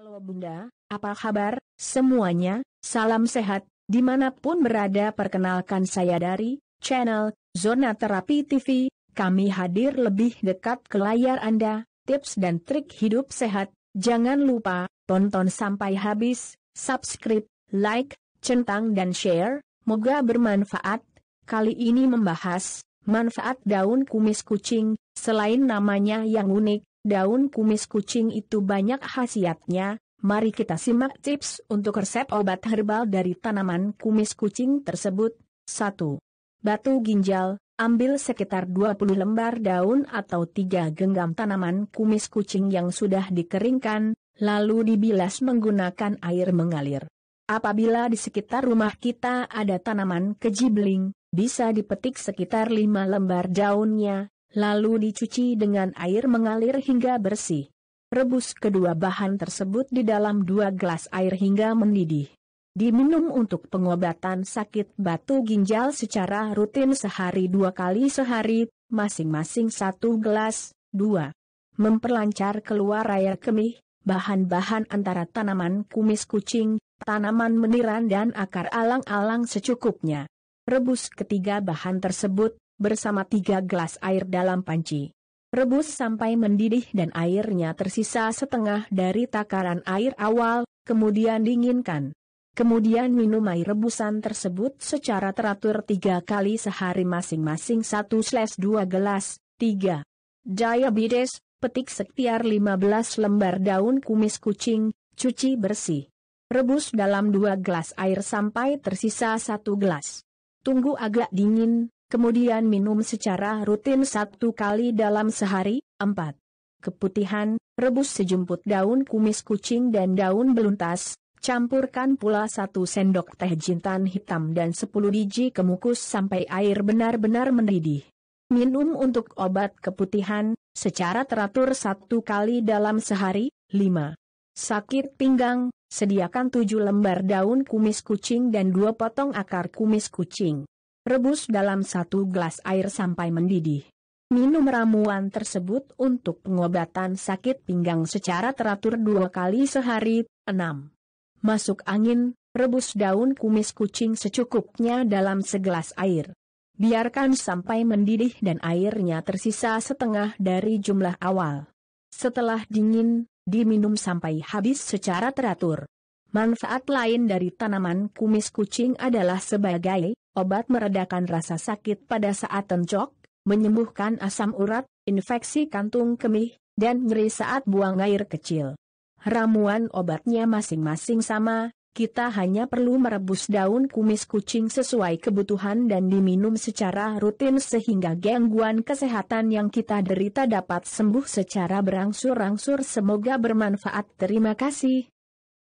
Halo Bunda, apa kabar semuanya? Salam sehat, dimanapun berada perkenalkan saya dari channel Zona Terapi TV, kami hadir lebih dekat ke layar Anda, tips dan trik hidup sehat, jangan lupa, tonton sampai habis, subscribe, like, centang dan share, moga bermanfaat, kali ini membahas, manfaat daun kumis kucing, selain namanya yang unik, Daun kumis kucing itu banyak khasiatnya, mari kita simak tips untuk resep obat herbal dari tanaman kumis kucing tersebut. 1. Batu ginjal, ambil sekitar 20 lembar daun atau 3 genggam tanaman kumis kucing yang sudah dikeringkan, lalu dibilas menggunakan air mengalir. Apabila di sekitar rumah kita ada tanaman kejibling, bisa dipetik sekitar 5 lembar daunnya, Lalu dicuci dengan air mengalir hingga bersih. Rebus kedua bahan tersebut di dalam dua gelas air hingga mendidih. Diminum untuk pengobatan sakit batu ginjal secara rutin sehari dua kali sehari, masing-masing satu gelas, dua. Memperlancar keluar air kemih, bahan-bahan antara tanaman kumis kucing, tanaman meniran dan akar alang-alang secukupnya. Rebus ketiga bahan tersebut, bersama tiga gelas air dalam panci. Rebus sampai mendidih dan airnya tersisa setengah dari takaran air awal, kemudian dinginkan. Kemudian minum air rebusan tersebut secara teratur tiga kali sehari masing-masing 1-2 gelas, Jaya Diabetes, petik sektiar 15 lembar daun kumis kucing, cuci bersih. Rebus dalam dua gelas air sampai tersisa satu gelas. Tunggu agak dingin, Kemudian minum secara rutin satu kali dalam sehari. 4. Keputihan, rebus sejumput daun kumis kucing dan daun beluntas, campurkan pula satu sendok teh jintan hitam dan 10 biji kemukus sampai air benar-benar mendidih. Minum untuk obat keputihan, secara teratur satu kali dalam sehari. 5. Sakit pinggang, sediakan 7 lembar daun kumis kucing dan 2 potong akar kumis kucing. Rebus dalam satu gelas air sampai mendidih. Minum ramuan tersebut untuk pengobatan sakit pinggang secara teratur dua kali sehari. 6. Masuk angin, rebus daun kumis kucing secukupnya dalam segelas air. Biarkan sampai mendidih dan airnya tersisa setengah dari jumlah awal. Setelah dingin, diminum sampai habis secara teratur. Manfaat lain dari tanaman kumis kucing adalah sebagai obat meredakan rasa sakit pada saat tencok, menyembuhkan asam urat, infeksi kantung kemih, dan nyeri saat buang air kecil. Ramuan obatnya masing-masing sama, kita hanya perlu merebus daun kumis kucing sesuai kebutuhan dan diminum secara rutin sehingga gangguan kesehatan yang kita derita dapat sembuh secara berangsur-angsur semoga bermanfaat terima kasih